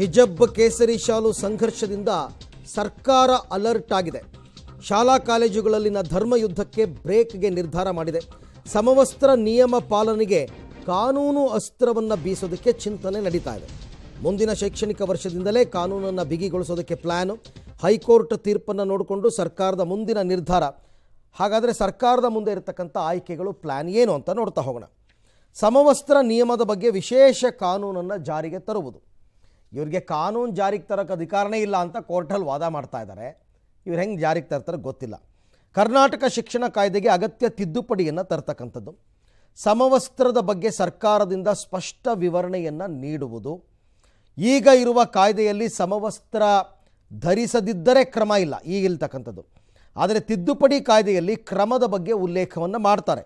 hijab ಕೇಸರಿ ಶಾಲು ಸಂಘರ್ಷದಿಂದ ಸರ್ಕಾರ alert ಆಗಿದೆ ಶಾಲಾ ಕಾಲೇಜುಗಳಲ್ಲಿನ ಧರ್ಮ ಯುದ್ಧಕ್ಕೆ ಬ್ರೇಕ್ಗೆ ನಿರ್ಧಾರ ಮಾಡಿದೆ ಸಮವಸ್ತ್ರ ನಿಯಮ ಪಾಲನೆಗೆ ಕಾನೂನು ಅಸ್ತ್ರವನ್ನು ಬೀಸೋದಕ್ಕೆ ಚಿಂತನೆ ನಡೀತಾ ಇದೆ ಮುಂದಿನ ಶೈಕ್ಷಣಿಕ ವರ್ಷದಿಂದಲೇ ಕಾನೂನನ್ನು ಬಿಗಿಗೊಳಿಸೋದಕ್ಕೆ ಪ್ಲ್ಯಾನು ಹೈಕೋರ್ಟ್ ತೀರ್ಪನ್ನು ನೋಡಿಕೊಂಡು ಸರ್ಕಾರದ ಮುಂದಿನ ನಿರ್ಧಾರ ಹಾಗಾದರೆ ಸರ್ಕಾರದ ಮುಂದೆ ಇರತಕ್ಕಂಥ ಆಯ್ಕೆಗಳು ಪ್ಲ್ಯಾನ್ ಏನು ಅಂತ ನೋಡ್ತಾ ಹೋಗೋಣ ಸಮವಸ್ತ್ರ ನಿಯಮದ ಬಗ್ಗೆ ವಿಶೇಷ ಕಾನೂನನ್ನು ಜಾರಿಗೆ ತರುವುದು ಇವರಿಗೆ ಕಾನೂನು ಜಾರಿಗೆ ತರೋಕ್ಕೆ ಅಧಿಕಾರನೇ ಇಲ್ಲ ಅಂತ ಕೋರ್ಟಲ್ಲಿ ವಾದ ಮಾಡ್ತಾ ಇದ್ದಾರೆ ಇವ್ರು ಹೆಂಗೆ ಜಾರಿಗೆ ತರ್ತಾರೆ ಗೊತ್ತಿಲ್ಲ ಕರ್ನಾಟಕ ಶಿಕ್ಷಣ ಕಾಯ್ದೆಗೆ ಅಗತ್ಯ ತಿದ್ದುಪಡಿಯನ್ನು ತರ್ತಕ್ಕಂಥದ್ದು ಸಮವಸ್ತ್ರದ ಬಗ್ಗೆ ಸರ್ಕಾರದಿಂದ ಸ್ಪಷ್ಟ ವಿವರಣೆಯನ್ನು ನೀಡುವುದು ಈಗ ಇರುವ ಕಾಯ್ದೆಯಲ್ಲಿ ಸಮವಸ್ತ್ರ ಧರಿಸದಿದ್ದರೆ ಕ್ರಮ ಇಲ್ಲ ಈಗಿಲ್ತಕ್ಕಂಥದ್ದು ಆದರೆ ತಿದ್ದುಪಡಿ ಕಾಯ್ದೆಯಲ್ಲಿ ಕ್ರಮದ ಬಗ್ಗೆ ಉಲ್ಲೇಖವನ್ನು ಮಾಡ್ತಾರೆ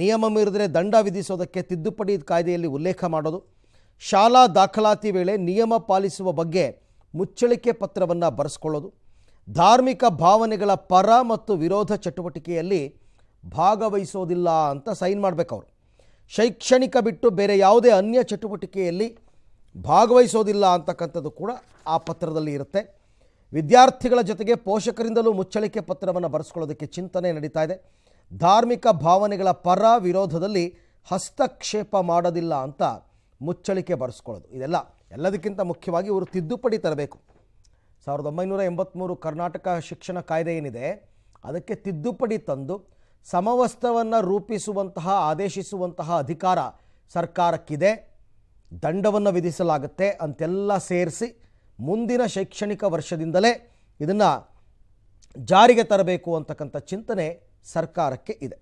ನಿಯಮ ಮೀರಿದರೆ ದಂಡ ವಿಧಿಸೋದಕ್ಕೆ ತಿದ್ದುಪಡಿ ಕಾಯ್ದೆಯಲ್ಲಿ ಉಲ್ಲೇಖ ಮಾಡೋದು ಶಾಲಾ ದಾಖಲಾತಿ ವೇಳೆ ನಿಯಮ ಪಾಲಿಸುವ ಬಗ್ಗೆ ಮುಚ್ಚಳಿಕೆ ಪತ್ರವನ್ನು ಬರೆಸ್ಕೊಳ್ಳೋದು ಧಾರ್ಮಿಕ ಭಾವನೆಗಳ ಪರ ಮತ್ತು ವಿರೋಧ ಚಟುವಟಿಕೆಯಲ್ಲಿ ಭಾಗವಹಿಸೋದಿಲ್ಲ ಅಂತ ಸೈನ್ ಮಾಡಬೇಕು ಅವರು ಶೈಕ್ಷಣಿಕ ಬಿಟ್ಟು ಬೇರೆ ಯಾವುದೇ ಅನ್ಯ ಚಟುವಟಿಕೆಯಲ್ಲಿ ಭಾಗವಹಿಸೋದಿಲ್ಲ ಅಂತಕ್ಕಂಥದ್ದು ಕೂಡ ಆ ಪತ್ರದಲ್ಲಿ ಇರುತ್ತೆ ವಿದ್ಯಾರ್ಥಿಗಳ ಜೊತೆಗೆ ಪೋಷಕರಿಂದಲೂ ಮುಚ್ಚಳಿಕೆ ಪತ್ರವನ್ನು ಬರೆಸ್ಕೊಳ್ಳೋದಕ್ಕೆ ಚಿಂತನೆ ನಡೀತಾ ಇದೆ ಧಾರ್ಮಿಕ ಭಾವನೆಗಳ ಪರ ವಿರೋಧದಲ್ಲಿ ಹಸ್ತಕ್ಷೇಪ ಮಾಡೋದಿಲ್ಲ ಅಂತ ಮುಚ್ಚಳಿಕೆ ಬರೆಸ್ಕೊಳ್ಳೋದು ಇದೆಲ್ಲ ಎಲ್ಲದಕ್ಕಿಂತ ಮುಖ್ಯವಾಗಿ ಇವರು ತಿದ್ದುಪಡಿ ತರಬೇಕು ಸಾವಿರದ ಒಂಬೈನೂರ ಎಂಬತ್ತ್ಮೂರು ಕರ್ನಾಟಕ ಶಿಕ್ಷಣ ಕಾಯ್ದೆ ಏನಿದೆ ಅದಕ್ಕೆ ತಿದ್ದುಪಡಿ ತಂದು ಸಮವಸ್ತ್ರವನ್ನು ರೂಪಿಸುವಂತಹ ಆದೇಶಿಸುವಂತಹ ಅಧಿಕಾರ ಸರ್ಕಾರಕ್ಕಿದೆ ದಂಡವನ್ನು ವಿಧಿಸಲಾಗುತ್ತೆ ಅಂತೆಲ್ಲ ಸೇರಿಸಿ ಮುಂದಿನ ಶೈಕ್ಷಣಿಕ ವರ್ಷದಿಂದಲೇ ಇದನ್ನು ಜಾರಿಗೆ ತರಬೇಕು ಅಂತಕ್ಕಂಥ ಚಿಂತನೆ ಸರ್ಕಾರಕ್ಕೆ ಇದೆ